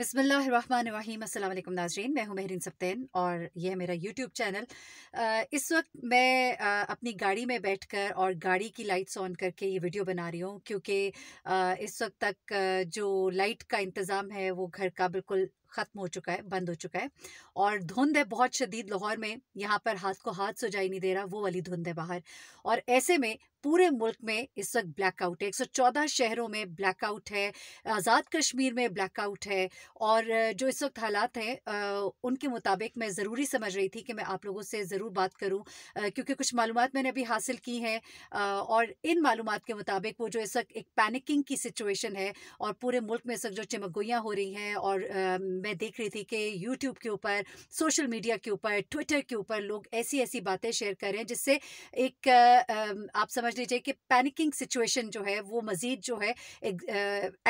बिसमीम अल्लाम नाजरीन मैं हूं महरीन सप्तैन और यह मेरा यूट्यूब चैनल इस वक्त मैं अपनी गाड़ी में बैठकर और गाड़ी की लाइट्स ऑन करके ये वीडियो बना रही हूँ क्योंकि इस वक्त तक जो लाइट का इंतज़ाम है वो घर का बिल्कुल ख़त्म हो चुका है बंद हो चुका है और धुंध है बहुत शदीद लाहौर में यहाँ पर हाथ को हाथ सुझाई नहीं दे रहा वो वाली धुंध है बाहर और ऐसे में पूरे मुल्क में इस वक्त ब्लैकआउट है 114 शहरों में ब्लैकआउट है आज़ाद कश्मीर में ब्लैकआउट है और जो इस वक्त हालात हैं उनके मुताबिक मैं ज़रूरी समझ रही थी कि मैं आप लोगों से ज़रूर बात करूं क्योंकि कुछ मालूम मैंने अभी हासिल की हैं और इन मालूम के मुताबिक वो जो इस वक्त एक पैनिकिंग की सिचुएशन है और पूरे मुल्क में इस वक्त जो चमकगोयाँ हो रही हैं और मैं देख रही थी कि यूट्यूब के ऊपर सोशल मीडिया के ऊपर ट्विटर के ऊपर लोग ऐसी ऐसी बातें शेयर कर रहे हैं जिससे एक आप समझ लीजिए कि पैनिकिंग सिचुएशन जो है वो मज़ीद जो है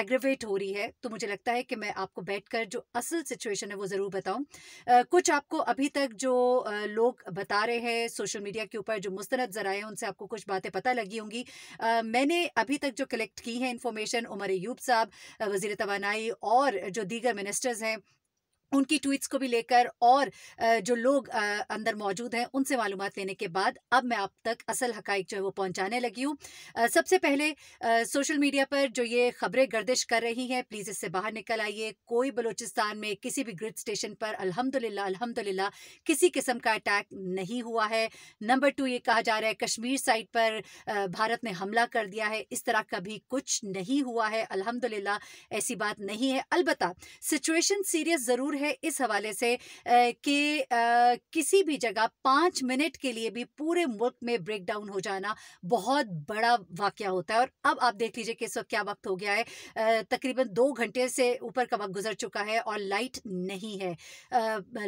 एग्रेवेट हो रही है तो मुझे लगता है कि मैं आपको बैठकर जो असल सिचुएशन है वो ज़रूर बताऊँ कुछ आपको अभी तक जो लोग बता रहे हैं सोशल मीडिया के ऊपर जो मुस्तरद ज़रा हैं उनसे आपको कुछ बातें पता लगी होंगी मैंने अभी तक जो कलेक्ट की है इन्फॉर्मेशन उमर यूब साहब वजीर तोानाई और जो दीगर मिनिस्टर्स हैं उनकी ट्वीट्स को भी लेकर और जो लोग अंदर मौजूद हैं उनसे मालूम लेने के बाद अब मैं आप तक असल हकाइक जो है वो पहुंचाने लगी हूँ सबसे पहले सोशल मीडिया पर जो ये खबरें गर्दिश कर रही हैं प्लीज़ इससे बाहर निकल आइए कोई बलूचिस्तान में किसी भी ग्रिड स्टेशन पर अल्हम्दुलिल्लाह अल्हम्दुलिल्लाह किसी किस्म का अटैक नहीं हुआ है नंबर टू ये कहा जा रहा है कश्मीर साइड पर भारत ने हमला कर दिया है इस तरह कभी कुछ नहीं हुआ है अलहमदुल्ला ऐसी बात नहीं है अलबत् सिचुएशन सीरियस ज़रूर है इस हवाले से कि किसी भी जगह पाँच मिनट के लिए भी पूरे मुल्क में ब्रेक डाउन हो जाना बहुत बड़ा वाक़ होता है और अब आप देख लीजिए कि इस वक्त क्या वक्त हो गया है तकरीबन दो घंटे से ऊपर का वक्त गुजर चुका है और लाइट नहीं है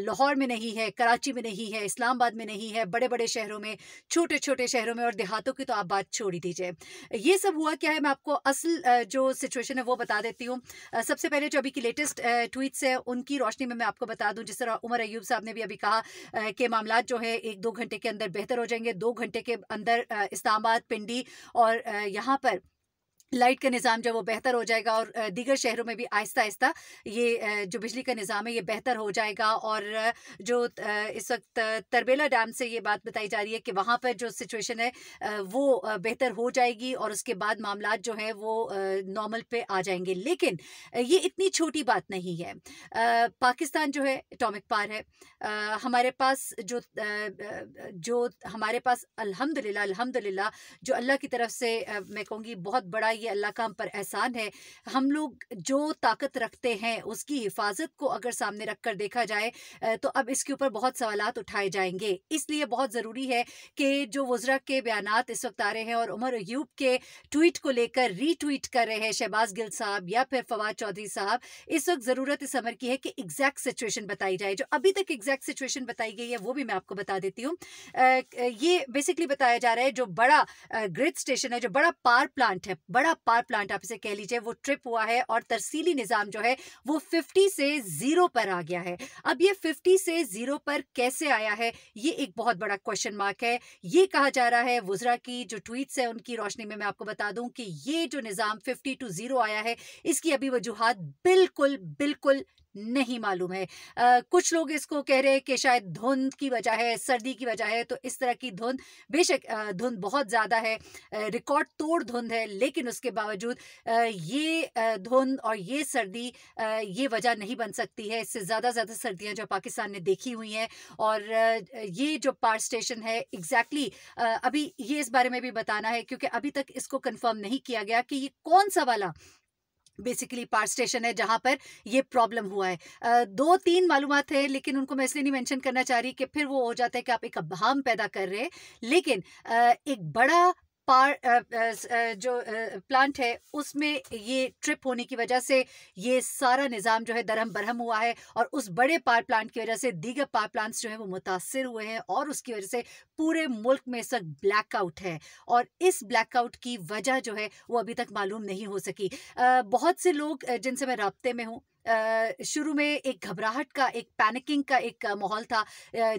लाहौर में नहीं है कराची में नहीं है इस्लामाबाद में नहीं है बड़े बड़े शहरों में छोटे छोटे शहरों में और देहातों की तो आप बात छोड़ ही दीजिए ये सब हुआ क्या है मैं आपको असल जो सिचुएशन है वो बता देती हूँ सबसे पहले जो अभी की लेटेस्ट ट्वीट्स है उनकी रोशनी रोशनी में मैं आपको बता दूं जिस तरह उमर अयूब साहब ने भी अभी कहा कि मामला जो है एक दो घंटे के अंदर बेहतर हो जाएंगे दो घंटे के अंदर इस्लामाबाद पिंडी और यहाँ पर लाइट का निज़ाम जब वो बेहतर हो जाएगा और दीगर शहरों में भी आहिस्ता आहिस्ता ये जो बिजली का निज़ाम है ये बेहतर हो जाएगा और जो इस वक्त तरबेला डैम से ये बात बताई जा रही है कि वहाँ पर जो सिचुएशन है वो बेहतर हो जाएगी और उसके बाद मामला जो है वो नॉर्मल पे आ जाएंगे लेकिन ये इतनी छोटी बात नहीं है पाकिस्तान जो है टॉमिक पार है हमारे पास जो जो हमारे पास अल्हम्दुलिल्लाह अल्हम्दुलिल्लाह जो अल्लाह की तरफ से मैं कहूँगी बहुत बड़ा ये अल्लाह का हम पर एहसान है हम लोग जो ताकत रखते हैं उसकी हिफाजत को अगर सामने रख कर देखा जाए तो अब इसके ऊपर बहुत सवाल उठाए जाएंगे इसलिए बहुत ज़रूरी है कि जो वज्रा के बयान इस वक्त आ रहे हैं और उमर अयूब के ट्वीट को लेकर रीट्वीट कर रहे हैं शहबाज गिल साहब या फिर फवाद चौधरी साहब इस वक्त ज़रूरत इस अमर की है कि एग्जैक्ट सिचुएशन बताई जाए जो अभी तक एग्जैक्ट सिचुएशन बताई गई है वो भी मैं आपको बता देती हूँ ये बेसिकली बताया जा रहा है जो बड़ा ग्रिड स्टेशन है जो बड़ा पावर प्लांट है बड़ा पहला पावर प्लांट आप इसे कह लीजिए वो ट्रिप हुआ है और तरसीली निज़ाम जो है वो फिफ्टी से ज़ीरो पर आ गया है अब ये फिफ्टी से ज़ीरो पर कैसे आया है ये एक बहुत बड़ा क्वेश्चन मार्क है ये कहा जा रहा है वुजरा की जो ट्वीट्स है उनकी रोशनी में मैं आपको बता दूं कि ये जो निज़ाम फिफ्टी टू ज़ीरो आया है इसकी अभी वजूहत बिल्कुल बिल्कुल नहीं मालूम है आ, कुछ लोग इसको कह रहे हैं कि शायद धुंध की वजह है सर्दी की वजह है तो इस तरह की धुंध बेशक धुंध बहुत ज़्यादा है रिकॉर्ड तोड़ धुंध है लेकिन उसके बावजूद ये धुंध और ये सर्दी ये वजह नहीं बन सकती है इससे ज़्यादा ज़्यादा सर्दियाँ जो पाकिस्तान ने देखी हुई हैं और ये जो पार स्टेशन है एग्जैक्टली exactly, अभी ये इस बारे में भी बताना है क्योंकि अभी तक इसको कन्फर्म नहीं किया गया कि ये कौन सा वाला बेसिकली पार स्टेशन है जहां पर ये प्रॉब्लम हुआ है uh, दो तीन मालूम है लेकिन उनको मैं इसलिए नहीं मेंशन करना चाह रही कि फिर वो हो जाता है कि आप एक अभाम पैदा कर रहे हैं लेकिन uh, एक बड़ा पार जो प्लांट है उसमें ये ट्रिप होने की वजह से ये सारा निज़ाम जो है दरहम बरहम हुआ है और उस बड़े पार प्लांट की वजह से दीगर पार प्लांट्स जो है वो मुतासर हुए हैं और उसकी वजह से पूरे मुल्क में इस वक्त ब्लैकआउट है और इस ब्लैकआउट की वजह जो है वो अभी तक मालूम नहीं हो सकी बहुत से लोग जिनसे मैं रबते में हूँ शुरू में एक घबराहट का एक पैनिकिंग का एक माहौल था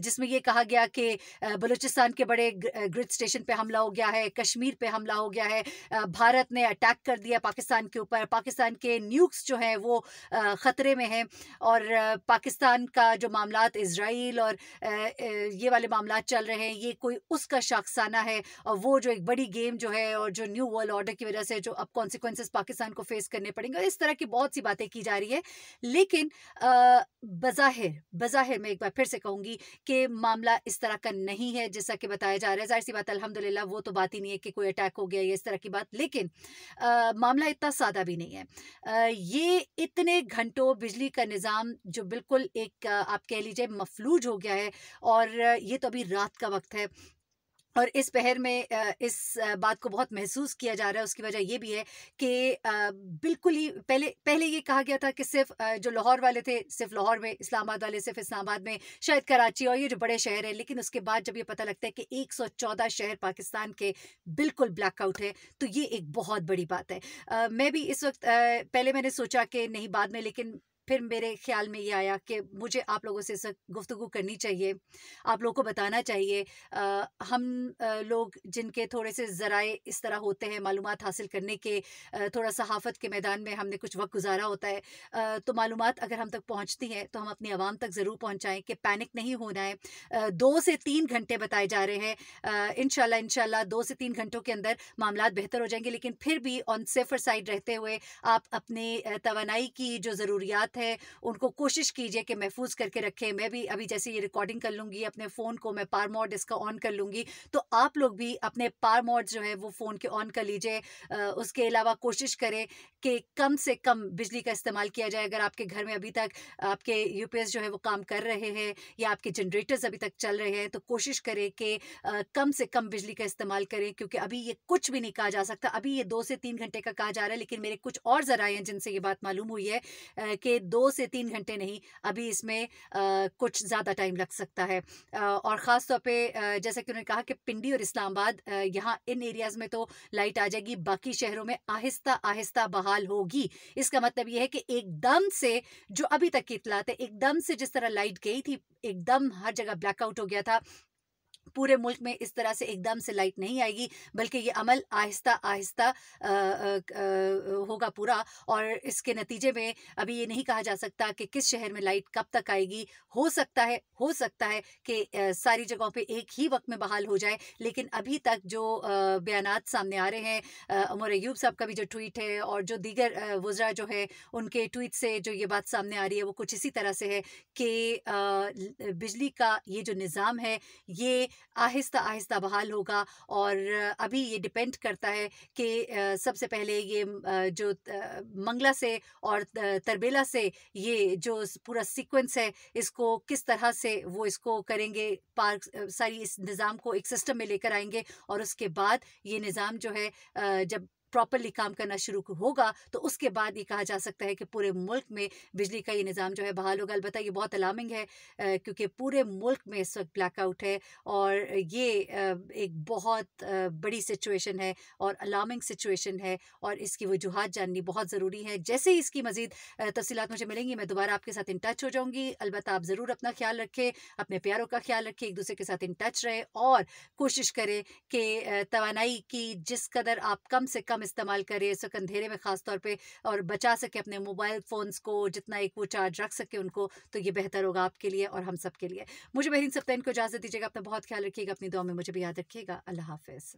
जिसमें यह कहा गया कि बलूचिस्तान के बड़े ग्रिड स्टेशन पे हमला हो गया है कश्मीर पे हमला हो गया है भारत ने अटैक कर दिया पाकिस्तान के ऊपर पाकिस्तान के न्यूक्स जो हैं वो ख़तरे में हैं और पाकिस्तान का जो मामला इसराइल और ये वाले मामला चल रहे हैं ये कोई उसका शाखसाना है और वो जो एक बड़ी गेम जो है और जो न्यू वर्ल्ड ऑर्डर की वजह से जो अब कॉन्सिक्वेंसेज पाकिस्तान को फेस करने पड़ेंगे इस तरह की बहुत सी बातें की जा रही है लेकिन बज़ाहिर बज़ाहिर मैं एक बार फिर से कहूँगी कि मामला इस तरह का नहीं है जैसा कि बताया जा रहा है जाहिर सी बात अलहमदिल्ला वो तो बात ही नहीं है कि कोई अटैक हो गया या इस तरह की बात लेकिन आ, मामला इतना सादा भी नहीं है आ, ये इतने घंटों बिजली का निज़ाम जो बिल्कुल एक आप कह लीजिए मफलूज हो गया है और ये तो अभी रात का वक्त है और इस पहर में इस बात को बहुत महसूस किया जा रहा है उसकी वजह ये भी है कि बिल्कुल ही पहले पहले ये कहा गया था कि सिर्फ जो लाहौर वाले थे सिर्फ लाहौर में इस्लामाबाद वाले सिर्फ इस्लामाबाद में शायद कराची और ये जो बड़े शहर हैं लेकिन उसके बाद जब ये पता लगता है कि 114 शहर पाकिस्तान के बिल्कुल ब्लैकआउट है तो ये एक बहुत बड़ी बात है मैं भी इस वक्त पहले मैंने सोचा कि नहीं बाद में लेकिन फिर मेरे ख्याल में ये आया कि मुझे आप लोगों से गुफ्तु करनी चाहिए आप लोगों को बताना चाहिए आ, हम आ, लोग जिनके थोड़े से ज़राए इस तरह होते हैं मालूम हासिल करने के आ, थोड़ा सहाफ़त के मैदान में हमने कुछ वक्त गुजारा होता है आ, तो मालूम अगर हम तक पहुँचती हैं तो हम अपनी आवाम तक ज़रूर पहुँचाएँ कि पैनिक नहीं होना है आ, दो से तीन घंटे बताए जा रहे हैं इन शाला दो से तीन घंटों के अंदर मामला बेहतर हो जाएंगे लेकिन फिर भी ऑन सेफर साइड रहते हुए आप अपने तोानाई की जो ज़रूरियात साथ है उनको कोशिश कीजिए कि महफूज करके रखें मैं भी अभी जैसे ये रिकॉर्डिंग कर लूँगी अपने फ़ोन को मैं पार मोड इसका ऑन कर लूँगी तो आप लोग भी अपने पार मोड जो है वो फ़ोन के ऑन कर लीजिए उसके अलावा कोशिश करें कि कम से कम बिजली का इस्तेमाल किया जाए अगर आपके घर में अभी तक आपके यूपीएस जो है वो काम कर रहे हैं या आपके जनरेटर्स अभी तक चल रहे हैं तो कोशिश करें कि कम से कम बिजली का इस्तेमाल करें क्योंकि अभी ये कुछ भी नहीं कहा जा सकता अभी ये दो से तीन घंटे का कहा जा रहा है लेकिन मेरे कुछ और जराए हैं जिनसे ये बात मालूम हुई है कि दो से तीन घंटे नहीं अभी इसमें आ, कुछ ज़्यादा टाइम लग सकता है आ, और ख़ास तौर पर जैसा कि उन्होंने कहा कि पिंडी और इस्लामाबाद यहाँ इन एरियाज़ में तो लाइट आ जाएगी बाकी शहरों में आहिस्ता आहिस्ता बहाल होगी इसका मतलब यह है कि एकदम से जो अभी तक की इतलात है एकदम से जिस तरह लाइट गई थी एकदम हर जगह ब्लैकआउट हो गया था पूरे मुल्क में इस तरह से एकदम से लाइट नहीं आएगी बल्कि ये अमल आहिस्ता आहिस्ता होगा पूरा और इसके नतीजे में अभी ये नहीं कहा जा सकता कि किस शहर में लाइट कब तक आएगी हो सकता है हो सकता है कि सारी जगहों पे एक ही वक्त में बहाल हो जाए लेकिन अभी तक जो बयान सामने आ रहे हैं अमर एयूब साहब का भी जो ट्वीट है और जो दीगर वज्रा जो है उनके ट्वीट से जो ये बात सामने आ रही है वो कुछ इसी तरह से है कि बिजली का ये जो निज़ाम है ये आहिस्ता आहिस्ता बहाल होगा और अभी ये डिपेंड करता है कि सबसे पहले ये जो मंगला से और तरबेला से ये जो पूरा सीक्वेंस है इसको किस तरह से वो इसको करेंगे पार्क सारी इस निज़ाम को एक सिस्टम में लेकर आएंगे और उसके बाद ये निज़ाम जो है जब प्रॉपरली काम करना शुरू होगा तो उसके बाद ये कहा जा सकता है कि पूरे मुल्क में बिजली का ये निज़ाम जो है बहाल होगा अलबत्त ये बहुत अलार्मिंग है क्योंकि पूरे मुल्क में इस वक्त ब्लैकआउट है और ये एक बहुत बड़ी सिचुएशन है और अलार्मिंग सिचुएशन है और इसकी वजूहत जाननी बहुत ज़रूरी है जैसे ही इसकी मज़ीद तफसीत मुझे मिलेंगी मैं दोबारा आपके साथ इन टच हो जाऊँगी अलबत्त आप ज़रूर अपना ख्याल रखें अपने प्यारों का ख्याल रखें एक दूसरे के साथ इन टच रहे और कोशिश करें कि तोानाई की जिस कदर आप कम से कम इस्तेमाल करें इस वक्त अंधेरे में ख़ास तौर पे और बचा सके अपने मोबाइल फ़ोन्स को जितना एक वो चार्ज रख सके उनको तो ये बेहतर होगा आपके लिए और हम सबके लिए मुझे बेहरीन सप्तान को इजाज़त दीजिएगा अपना बहुत ख्याल रखिएगा अपनी दुआ में मुझे भी याद रखिएगा अल्लाह हाफिज़